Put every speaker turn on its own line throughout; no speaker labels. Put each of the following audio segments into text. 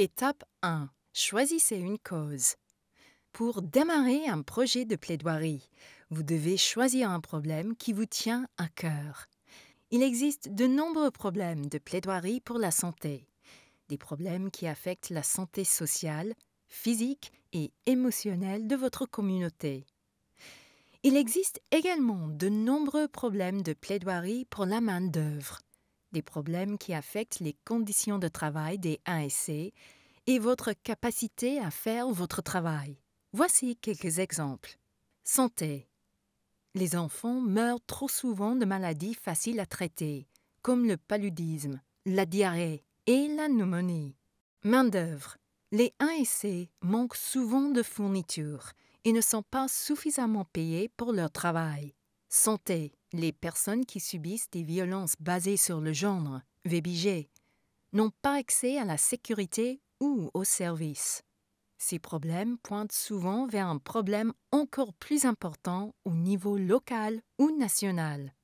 Étape 1. Choisissez une cause. Pour démarrer un projet de plaidoirie, vous devez choisir un problème qui vous tient à cœur. Il existe de nombreux problèmes de plaidoirie pour la santé. Des problèmes qui affectent la santé sociale, physique et émotionnelle de votre communauté. Il existe également de nombreux problèmes de plaidoirie pour la main-d'œuvre des problèmes qui affectent les conditions de travail des 1 et votre capacité à faire votre travail. Voici quelques exemples. Santé. Les enfants meurent trop souvent de maladies faciles à traiter, comme le paludisme, la diarrhée et la pneumonie. Main-d'œuvre. Les 1 C manquent souvent de fournitures et ne sont pas suffisamment payés pour leur travail. Santé. Les personnes qui subissent des violences basées sur le genre, VBG, n'ont pas accès à la sécurité ou aux services. Ces problèmes pointent souvent vers un problème encore plus important au niveau local ou national.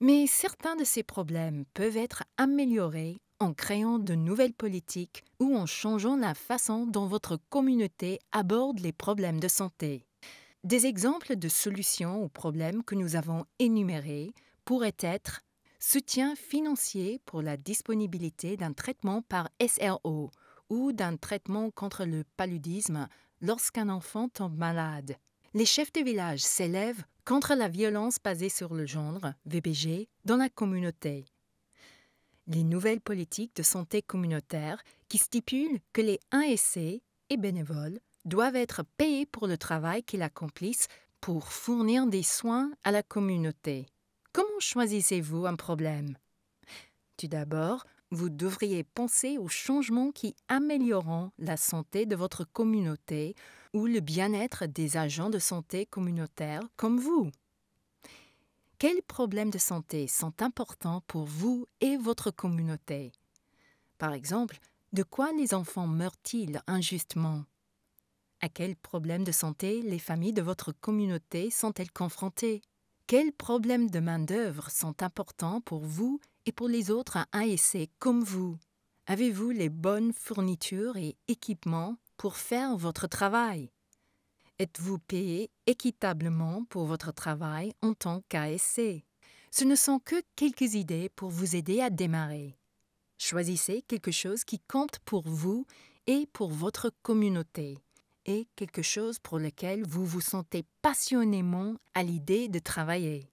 Mais certains de ces problèmes peuvent être améliorés en créant de nouvelles politiques ou en changeant la façon dont votre communauté aborde les problèmes de santé. Des exemples de solutions aux problèmes que nous avons énumérés pourraient être soutien financier pour la disponibilité d'un traitement par SRO ou d'un traitement contre le paludisme lorsqu'un enfant tombe malade. Les chefs de village s'élèvent contre la violence basée sur le genre, VBG, dans la communauté. Les nouvelles politiques de santé communautaire qui stipulent que les 1SC et bénévoles doivent être payés pour le travail qu'ils accomplissent pour fournir des soins à la communauté. Comment choisissez-vous un problème Tout d'abord, vous devriez penser aux changements qui amélioreront la santé de votre communauté ou le bien-être des agents de santé communautaires comme vous. Quels problèmes de santé sont importants pour vous et votre communauté Par exemple, de quoi les enfants meurent-ils injustement à quels problèmes de santé les familles de votre communauté sont-elles confrontées Quels problèmes de main-d'œuvre sont importants pour vous et pour les autres à ASC comme vous Avez-vous les bonnes fournitures et équipements pour faire votre travail Êtes-vous payé équitablement pour votre travail en tant qu'ASC Ce ne sont que quelques idées pour vous aider à démarrer. Choisissez quelque chose qui compte pour vous et pour votre communauté quelque chose pour lequel vous vous sentez passionnément à l'idée de travailler.